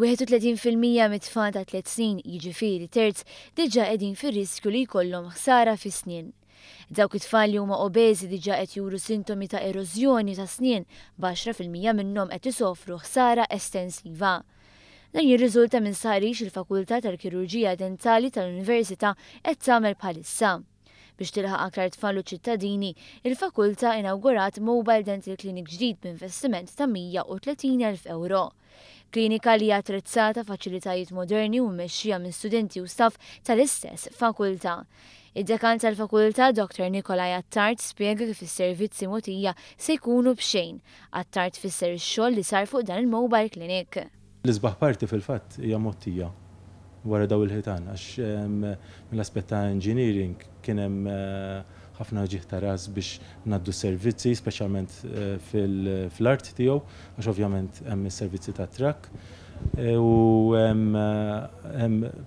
31% mit-tfal ta' 3 snin, jiġifieri terz, diġà qegħdin fir-riskju li jkollhom ħsara fis-snien. Dawk it-tfal li huma obeżi diġà qed juru sintomi ta' erożjoni ta' snin, 10% minnhom qed isofru ħsara estensiva. Dan jirriżulta minn sarix il-Fakultà tal-Kirurġija Dentali tal-Università qed tagħmel bħalissa. Biex tilħaq aktar tfal u ċittadini, il-fakulta inawgurat Mobile Dental Clinic ġdid b'investiment ta' 130.000 euro. Klinika li attrezzata faċilitajiet moderni u mmexxija minn studenti u staff tal-istess fakulta. Id-dekan tal-fakulta Dr. Nikolaj Attart spiega kif is-servizzi motija se jkunu bxejn. Attart fisser ix-xogħol li sar fuq dan il-mobile clinic. L-isbaħ parti fil-fatt hija motija wara daw il-ħitan, għax mill-aspet ta' engineering kienem eh, ħafna ġiħ ta' ras biex naddu servizzi, specialment eh, fil-art tiegħu, għax ovvjament hemm is-servizzi ta' trak. E, u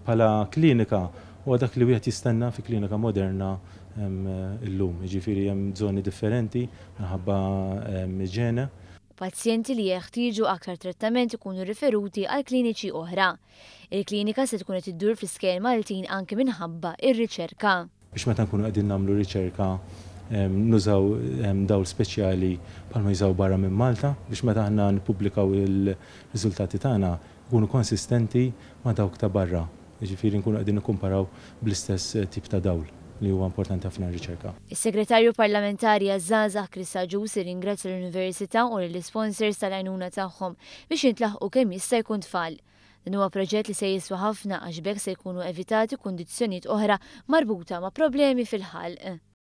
pala klinika, u dak li wieħed jistenna fi klinika moderna illum, ġifiri hemm zoni differenti, ħabba ġena Pazjenti li jeħtieġu aktar trattament ikunu riferuti għal kliniċi oħra. Il-klinika se tkun qed iddur fl-iskema Maltin anke minħabba ir-riċerka. Biex meta nkunu qegħdin nagħmlu riċerka nużaw daw speċjali palma jżaw barra minn Malta biex meta aħna nippubblikaw il-riżultati tagħna jkunu konsistenti ma dawk ta' barra. Ġifieri nkunu qegħdin nikkumparaw bl-istess tip ta' dawl li huwa importanti ħafna riċerka. Is-Segretarju Parlamentari Azzaza Krista Ġusi ringrazzja l-Università u l-sponsors tal-għajnuna tagħhom biex jintlaħqu kemm jista' jkun tfal. Dan huwa proġett li se jiswa ħafna għax bekk se jkunu evitati kundizzjonijiet oħra marbuta ma' problemi fil-ħalq.